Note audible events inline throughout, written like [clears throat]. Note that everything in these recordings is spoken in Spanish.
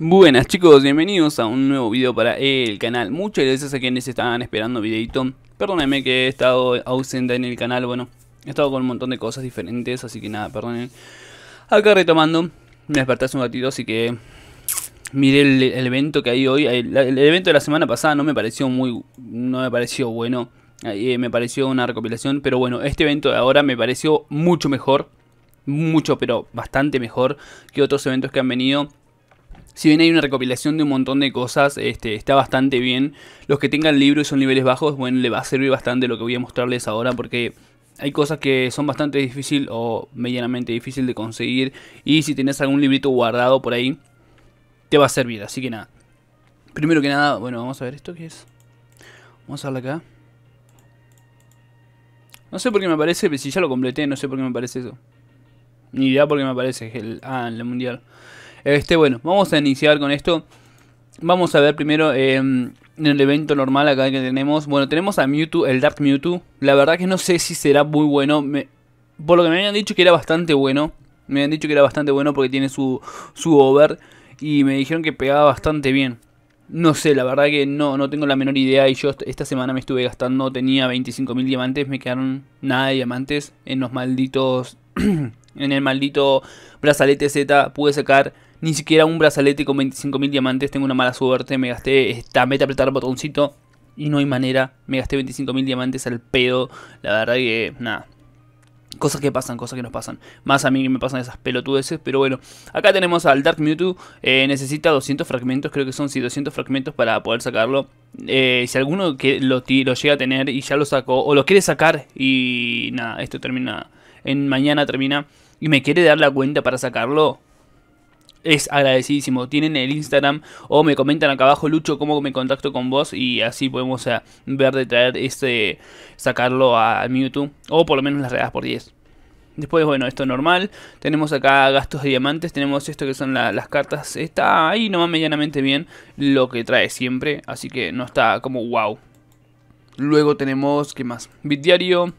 Buenas chicos, bienvenidos a un nuevo video para el canal Muchas gracias a quienes estaban esperando videito Perdónenme que he estado ausente en el canal, bueno He estado con un montón de cosas diferentes, así que nada, perdonen Acá retomando, me desperté hace un ratito, así que miré el, evento que hay hoy el, evento de la semana pasada no me pareció muy... no me pareció bueno eh, Me pareció una recopilación, pero bueno, este evento de ahora me pareció mucho mejor mucho, pero bastante mejor que otros eventos que han venido si bien hay una recopilación de un montón de cosas, este, está bastante bien. Los que tengan libros y son niveles bajos, bueno, le va a servir bastante lo que voy a mostrarles ahora porque hay cosas que son bastante difícil o medianamente difícil de conseguir. Y si tenés algún librito guardado por ahí, te va a servir. Así que nada. Primero que nada, bueno, vamos a ver esto que es. Vamos a verlo acá. No sé por qué me aparece, si ya lo completé, no sé por qué me aparece eso. Ni idea por qué me aparece el, ah, en el mundial. Este, bueno, vamos a iniciar con esto. Vamos a ver primero em, en el evento normal acá que tenemos. Bueno, tenemos a Mewtwo, el Dark Mewtwo. La verdad que no sé si será muy bueno. por lo que me habían dicho que era bastante bueno. Me habían dicho que era bastante bueno porque tiene su, su over. Y me dijeron que pegaba bastante bien. No sé, la verdad que no, no tengo la menor idea. Y yo esta semana me estuve gastando, tenía 25.000 diamantes, me quedaron nada de diamantes en los malditos [clears throat] en el maldito brazalete Z pude sacar ni siquiera un brazalete con 25.000 diamantes. Tengo una mala suerte, me gasté, esta meta apretar el botoncito y no hay manera. Me gasté 25.000 diamantes al pedo. La verdad que nada. Cosas que pasan, cosas que nos pasan. Más a mí que me pasan esas pelotudeces, pero bueno. Acá tenemos al Dark Mewtwo. Eh, necesita 200 fragmentos, creo que son sí, 200 fragmentos para poder sacarlo. Eh, si alguno que lo llega a tener y ya lo sacó, o lo quiere sacar y nada, esto termina. En mañana termina y me quiere dar la cuenta para sacarlo, es agradecidísimo. Tienen el Instagram o me comentan acá abajo, Lucho, cómo me contacto con vos y así podemos eh, ver de traer este, sacarlo a Mewtwo o por lo menos las regadas por 10. Después, bueno, esto normal. Tenemos acá gastos de diamantes. Tenemos esto que son las cartas. Está ahí nomás medianamente bien lo que trae siempre. Así que no está como wow. Luego tenemos, ¿qué más? Bit diario.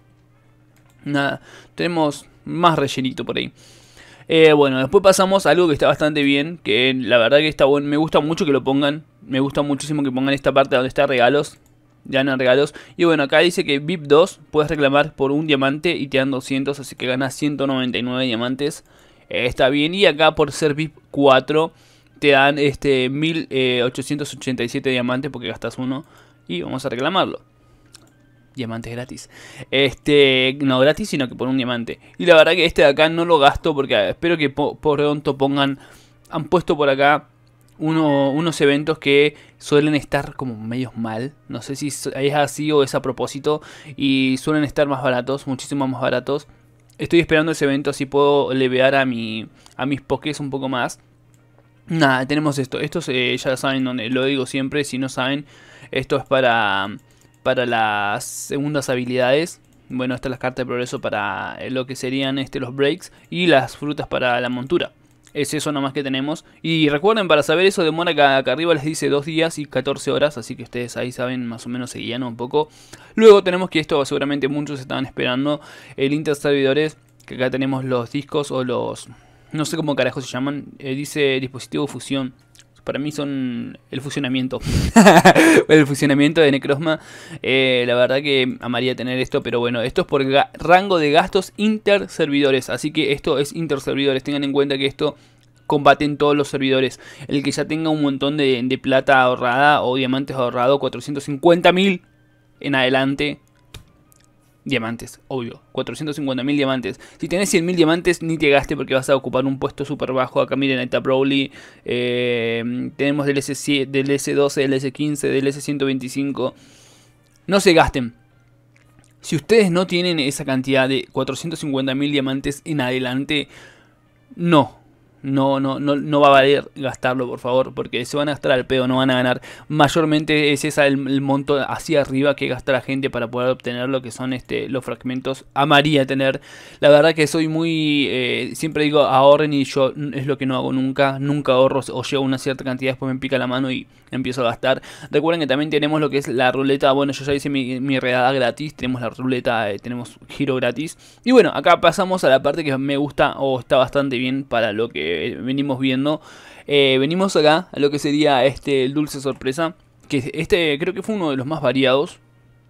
Nada, tenemos más rellenito por ahí. Eh, bueno, después pasamos a algo que está bastante bien, que la verdad que está bueno, me gusta mucho que lo pongan, me gusta muchísimo que pongan esta parte donde está regalos, ganan regalos, y bueno, acá dice que VIP 2 puedes reclamar por un diamante y te dan 200, así que ganas 199 diamantes, eh, está bien, y acá por ser VIP 4 te dan este 1887 eh, diamantes porque gastas uno, y vamos a reclamarlo diamantes gratis. Este, no gratis, sino que por un diamante. Y la verdad que este de acá no lo gasto porque ah, espero que por pronto pongan, han puesto por acá uno, unos eventos que suelen estar como medios mal. No sé si es así o es a propósito. Y suelen estar más baratos, muchísimo más baratos. Estoy esperando ese evento, así puedo levear a, mi, a mis pokés un poco más. Nada, tenemos esto. Esto ya saben, dónde lo digo siempre, si no saben, esto es para para las segundas habilidades. Bueno, esta es la cartas de progreso para eh, lo que serían este, los breaks y las frutas para la montura. Es eso nomás que tenemos. Y recuerden, para saber eso, demora que acá arriba les dice 2 días y 14 horas. Así que ustedes ahí saben más o menos seguían un poco. Luego tenemos que esto seguramente muchos estaban esperando. El interservidores, que acá tenemos los discos o los... No sé cómo carajo se llaman. Eh, dice dispositivo fusión para mí son el fusionamiento. [laughs] [laughs] el fusionamiento de Necrosma. Eh, la verdad que amaría tener esto, pero bueno, esto es por rango de gastos interservidores. Así que esto es interservidores. Tengan en cuenta que esto combaten todos los servidores. El que ya tenga un montón de, plata ahorrada o diamantes ahorrado. 450 mil en adelante, diamantes, obvio. 450.000 diamantes. Si tenés 100.000 diamantes, ni te gastes porque vas a ocupar un puesto súper bajo. Acá miren, ahí está eh, tenemos del, S del S12, del S15, del S125. No se gasten. Si ustedes no tienen esa cantidad de 450.000 diamantes en adelante, no, no, no, no, no va a valer gastarlo, por favor, porque se van a gastar al pedo, no van a ganar. Mayormente es esa el, monto hacia arriba que gasta la gente para poder obtener lo que son este, los fragmentos. Amaría tener. La verdad que soy muy. Eh, siempre digo ahorren y yo es lo que no hago nunca. Nunca ahorro o llevo una cierta cantidad, después me pica la mano y empiezo a gastar. Recuerden que también tenemos lo que es la ruleta. Bueno, yo ya hice mi, mi redada gratis. Tenemos la ruleta, eh, tenemos giro gratis. Y bueno, acá pasamos a la parte que me gusta o está bastante bien para lo que eh, venimos viendo. Eh, venimos acá a lo que sería este el dulce sorpresa. Que este creo que fue uno de los más variados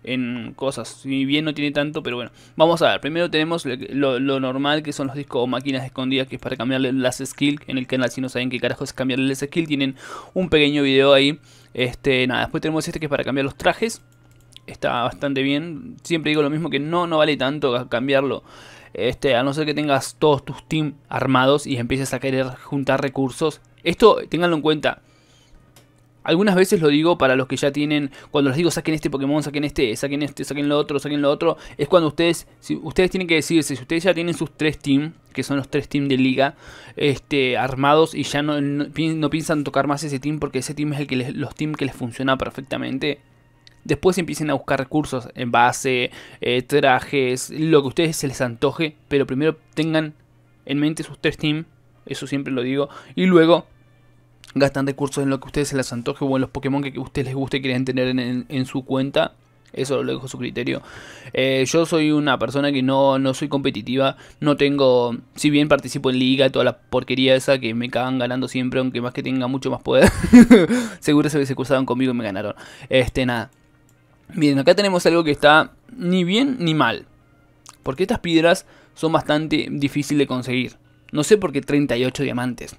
en cosas. Si bien no tiene tanto, pero bueno. Vamos a ver. Primero tenemos lo, normal que son los discos o máquinas escondidas. Que es para cambiarle las skills. En el canal si no saben qué carajo es cambiarle las skills. Tienen un pequeño video ahí. Este, nada, después tenemos este que es para cambiar los trajes está bastante bien. Siempre digo lo mismo que no, no vale tanto cambiarlo este, a no ser que tengas todos tus team armados y empieces a querer juntar recursos. Esto, ténganlo en cuenta. Algunas veces lo digo para los que ya tienen, cuando les digo saquen este Pokémon, saquen este, saquen este, saquen lo otro, saquen lo otro, es cuando ustedes, ustedes tienen que decirse, si ustedes ya tienen sus tres teams, que son los tres teams de liga, este, armados y ya no, no, piensan tocar más ese team porque ese team es el que los que les funciona perfectamente, Después empiecen a buscar recursos en base, eh, trajes, lo que a ustedes se les antoje, pero primero tengan en mente sus tres team eso siempre lo digo, y luego gastan recursos en lo que a ustedes se les antoje o en los Pokémon que a ustedes les guste y quieren tener en, su cuenta. Eso lo dejo a su criterio. Eh, yo soy una persona que no, soy competitiva. No tengo. Si bien participo en liga, toda la porquería esa que me cagan ganando siempre, aunque más que tenga mucho más poder. [laughs] Seguro se, se cruzaron conmigo y me ganaron. Este, nada. Bien, acá tenemos algo que está ni bien ni mal. Porque estas piedras son bastante difíciles de conseguir. No sé por qué 38 diamantes.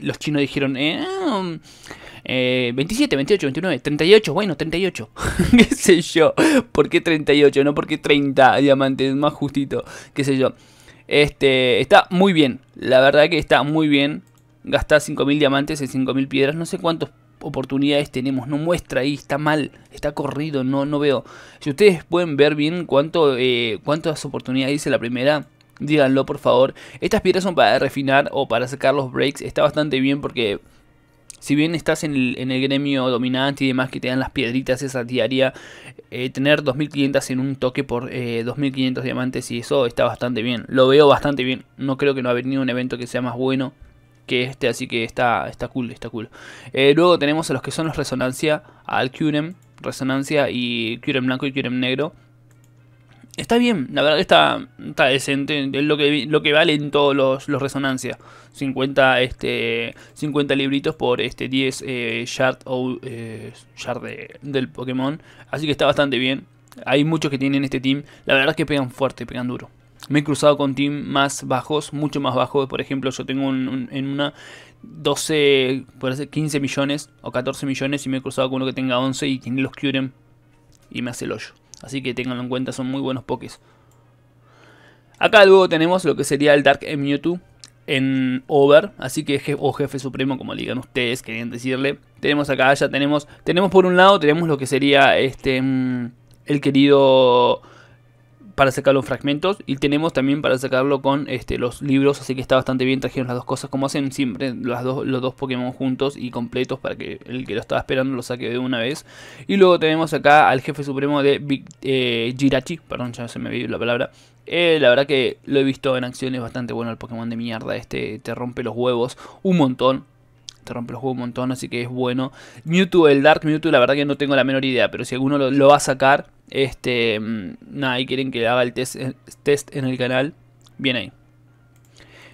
Los chinos dijeron, 27, 28, 29, 38, bueno, 38. [laughs] ¿Qué sé yo? ¿Por qué 38? No, porque 30 diamantes, más justito, qué sé yo. Este, está muy bien, la verdad que está muy bien. Gastar 5.000 diamantes en 5.000 piedras, no sé cuántos oportunidades tenemos, no muestra ahí, está mal, está corrido, no, no veo. Si ustedes pueden ver bien cuánto, eh, cuántas oportunidades dice la primera, díganlo por favor. Estas piedras son para refinar o para sacar los breaks, está bastante bien porque... Si bien estás en el, gremio dominante y demás que te dan las piedritas esa diaria, eh, tener 2500 en un toque por 2500 eh, diamantes y eso está bastante bien. Lo veo bastante bien. No creo que no haya venido un evento que sea más bueno que este, así que está, está cool, está cool. Eh, luego tenemos a los que son los resonancia, al Curem, resonancia y Curem blanco y Curem negro. Está bien, la verdad que está, decente, es lo que, lo que valen todos los, los resonancia. 50, este, 50 libritos por este 10 eh, shard, eh, shard del Pokémon. Así que está bastante bien. Hay muchos que tienen este team. La verdad es que pegan fuerte, pegan duro. Me he cruzado con team más bajos, mucho más bajos. Por ejemplo, yo tengo un, en una 12, por hacer 15 millones o 14 millones y me he cruzado con uno que tenga 11 y tiene los curen y me hace el hoyo. Así que tenganlo en cuenta, son muy buenos pokés. Acá luego tenemos lo que sería el Dark en Mewtwo en Over, así que jefe o jefe supremo como digan ustedes, querían decirle. Tenemos acá ya tenemos tenemos por un lado tenemos lo que sería este mm, el querido para sacarlo en fragmentos y tenemos también para sacarlo con este, los libros, así que está bastante bien trajeron las dos cosas como hacen siempre las dos, los dos Pokémon juntos y completos para que el que lo estaba esperando lo saque de una vez. Y luego tenemos acá al jefe supremo de Big, eh, perdón, ya se me vi la palabra. Eh, la verdad que lo he visto en acción, es bastante bueno el Pokémon de mierda, este te rompe los huevos un montón, te rompe el juego un montón, así que es bueno. Mewtwo, el Dark Mewtwo, la verdad que no tengo la menor idea, pero si alguno lo, va a sacar, este, mm, nada, quieren que haga el test, eh, test en el canal, bien ahí.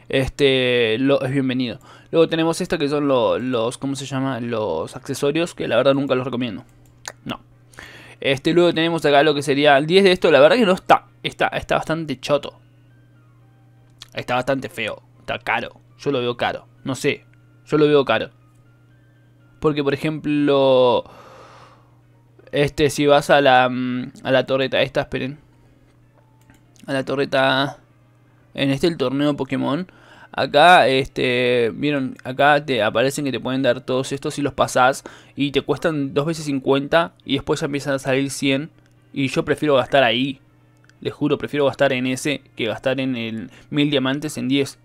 Este, es bienvenido. Luego tenemos esto que son los, ¿cómo se llama? Los accesorios, que la verdad nunca los recomiendo. No. Este, luego tenemos acá lo que sería el 10 de esto, la verdad que no está, está, está bastante choto. Está bastante feo, está caro, yo lo veo caro, no sé, yo lo veo caro. Porque, por ejemplo, este, si vas a la, mm, a la torreta, esta, esperen. A la torreta, en este, el torneo Pokémon. Acá, este, vieron, acá te aparecen que te pueden dar todos estos si los pasás. Y te cuestan dos veces 50 y después ya empiezan a salir 100. Y yo prefiero gastar ahí. Les juro, prefiero gastar en ese que gastar en el 1000 diamantes en 10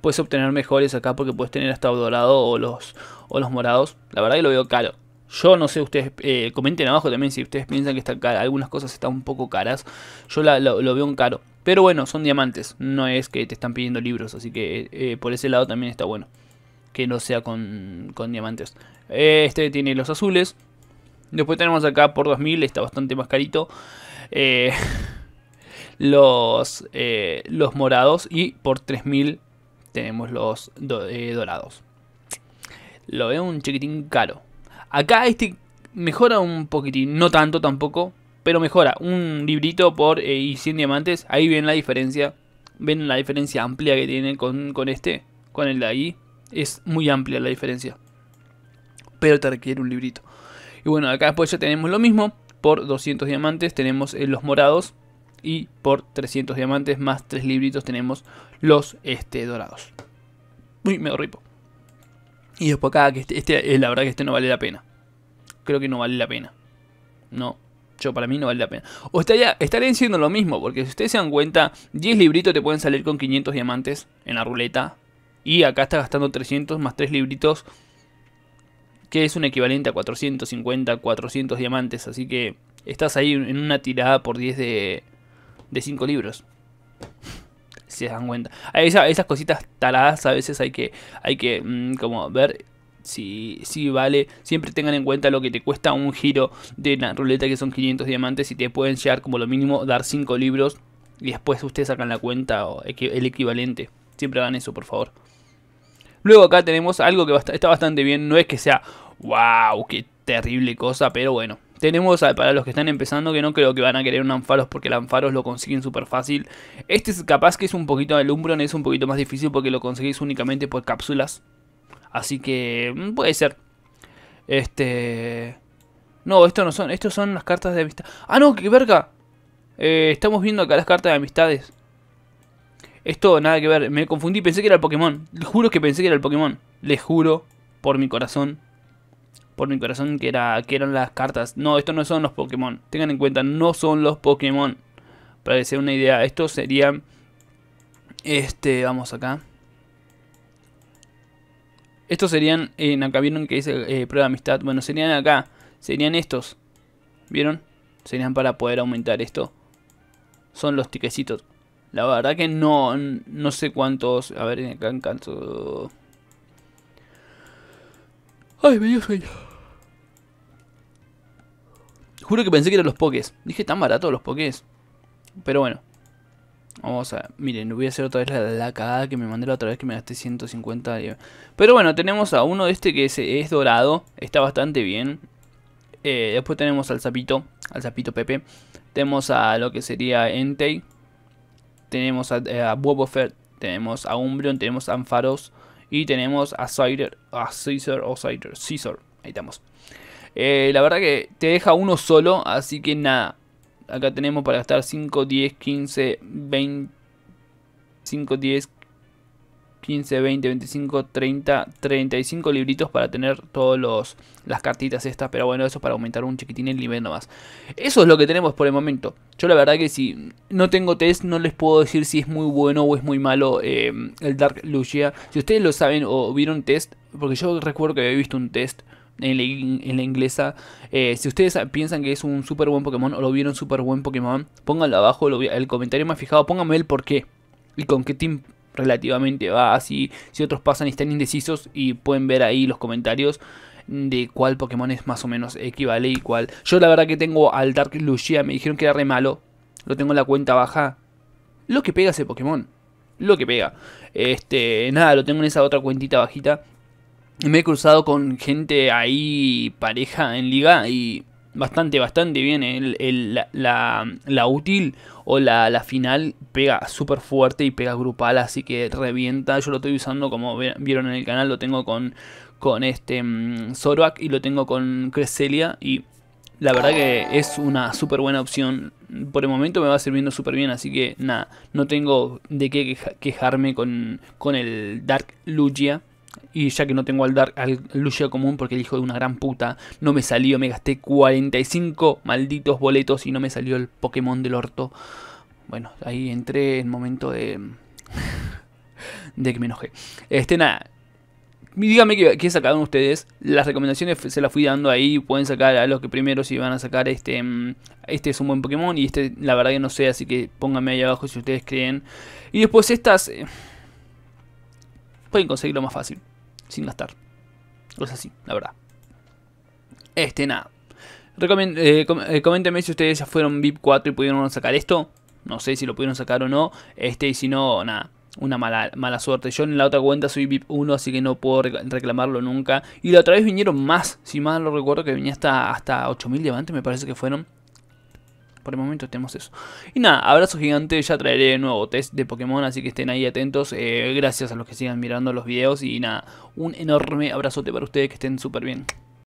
puedes obtener mejores acá porque puedes tener hasta dorado o los, o los morados. La verdad que lo veo caro. Yo no sé, ustedes eh, comenten abajo también si ustedes piensan que está caro, Algunas cosas están un poco caras. Yo lo, veo un caro. Pero bueno, son diamantes. No es que te están pidiendo libros. Así que eh, por ese lado también está bueno. Que no sea con, diamantes. este tiene los azules. Después tenemos acá por 2000. Está bastante más carito. Eh, [laughs] los, los morados. Y por 3000 tenemos los eh, dorados. Lo veo un chiquitín caro. Acá este mejora un poquitín, no tanto tampoco, pero mejora. Un librito por 100 eh, diamantes, ahí ven la diferencia. Ven la diferencia amplia que tiene con, este, con el de ahí. Es muy amplia la diferencia. Pero te requiere un librito. Y bueno, acá después ya tenemos lo mismo. Por 200 diamantes tenemos eh, los morados y por 300 diamantes más 3 libritos tenemos los este, dorados. Uy, me ripo. Y después acá, que este, este eh, la verdad que este no vale la pena. Creo que no vale la pena. No, yo para mí no vale la pena. O estaría, estarían siendo lo mismo, porque si ustedes se dan cuenta, 10 libritos te pueden salir con 500 diamantes en la ruleta. Y acá está gastando 300 más 3 libritos, que es un equivalente a 450, 400 diamantes. Así que estás ahí en una tirada por 10 de, de cinco libros. Si [laughs] se dan cuenta. esas cositas taladas a veces hay que, hay que mm, como ver si, si vale. Siempre tengan en cuenta lo que te cuesta un giro de la ruleta que son 500 diamantes y te pueden llegar como lo mínimo dar 5 libros y después ustedes sacan la cuenta o el equivalente. Siempre hagan eso, por favor. Luego acá tenemos algo que está bastante bien. No es que sea, wow, qué terrible cosa, pero bueno, tenemos ah, para los que están empezando que no creo que van a querer un Anfaros porque el Anfaros lo consiguen súper fácil. Este es capaz que es un poquito, el Umbron es un poquito más difícil porque lo conseguís únicamente por cápsulas. Así que mm, puede ser. Este... No, estos no son, estos son las cartas de amistad. Ah, no, ¡Qué verga. Eh, estamos viendo acá las cartas de amistades. Esto nada que ver, me confundí, pensé que era el Pokémon. juro que pensé que era el Pokémon. Les juro por mi corazón por mi corazón que, era, que eran las cartas. No, estos no son los Pokémon. Tengan en cuenta, no son los Pokémon. Para que sea una idea, Estos serían Este, vamos acá. Estos serían, eh, en acá vieron que dice eh, prueba de amistad. Bueno, serían acá. Serían estos. ¿Vieron? Serían para poder aumentar esto. Son los tiquecitos. La verdad que no, no sé cuántos... A ver, acá en Ay, me dio sueño. Juro que pensé que eran los pokés. Dije, tan barato los pokés. Pero bueno. Vamos a... Miren, voy a hacer otra vez la, la cagada que me mandé la otra vez que me gasté 150. Pero bueno, tenemos a uno de este que es, dorado. Está bastante bien. Eh, después tenemos al zapito. Al zapito Pepe. Tenemos a lo que sería Entei. Tenemos a, eh, a Tenemos a Umbreon. Tenemos a Ampharos. Y tenemos a Cider. A Caesar o Ahí estamos. Eh, la verdad que te deja uno solo, así que nada. Acá tenemos para gastar 5, 10, 15, 20... 5, 10, 15, 20, 25, 30, 35 libritos para tener todas las cartitas estas. Pero bueno, eso es para aumentar un chiquitín el nivel nomás. Eso es lo que tenemos por el momento. Yo la verdad que si no tengo test, no les puedo decir si es muy bueno o es muy malo eh, el Dark Lucia. Si ustedes lo saben o vieron test, porque yo recuerdo que había visto un test en la, inglesa. Eh, si ustedes piensan que es un súper buen Pokémon o lo vieron súper buen Pokémon, pónganlo abajo, el comentario más fijado, pónganme el por qué y con qué team relativamente va. Así, si otros pasan y están indecisos y pueden ver ahí los comentarios de cuál Pokémon es más o menos equivale y cuál. Yo la verdad que tengo al Dark Lucia, me dijeron que era re malo, lo tengo en la cuenta baja. Lo que pega ese Pokémon, lo que pega. Este, nada, lo tengo en esa otra cuentita bajita me he cruzado con gente ahí, pareja en liga, y bastante, bastante bien. El, la, útil o la, final pega súper fuerte y pega grupal, así que revienta. Yo lo estoy usando, como vieron en el canal, lo tengo con, con este mm, y lo tengo con Cresselia. Y la verdad que es una súper buena opción. Por el momento me va sirviendo súper bien, así que nada, no tengo de qué quejarme con, con el Dark Lugia y ya que no tengo al, Dark, al Lucio común porque el hijo de una gran puta no me salió, me gasté 45 malditos boletos y no me salió el Pokémon del orto. Bueno, ahí entré en momento de... [laughs] de que me enojé. Este, nada. Díganme qué, sacaron ustedes. Las recomendaciones se las fui dando ahí. Pueden sacar a los que primero si van a sacar este... Mm, este es un buen Pokémon y este la verdad que no sé, así que pónganme ahí abajo si ustedes creen. Y después estas... Eh, pueden conseguirlo más fácil, sin gastar. cosas así, la verdad. Este, nada. Recomen eh, eh, si ustedes ya fueron VIP 4 y pudieron sacar esto. No sé si lo pudieron sacar o no. Este, y si no, nada. Una mala, mala suerte. Yo en la otra cuenta soy VIP 1, así que no puedo reclamarlo nunca. Y la otra vez vinieron más. Si mal lo recuerdo, que venía hasta, hasta 8000 diamantes, me parece que fueron por el momento tenemos eso. Y nada, abrazo gigante, ya traeré nuevo test de Pokémon, así que estén ahí atentos. Eh, gracias a los que sigan mirando los videos y nada, un enorme abrazote para ustedes, que estén súper bien.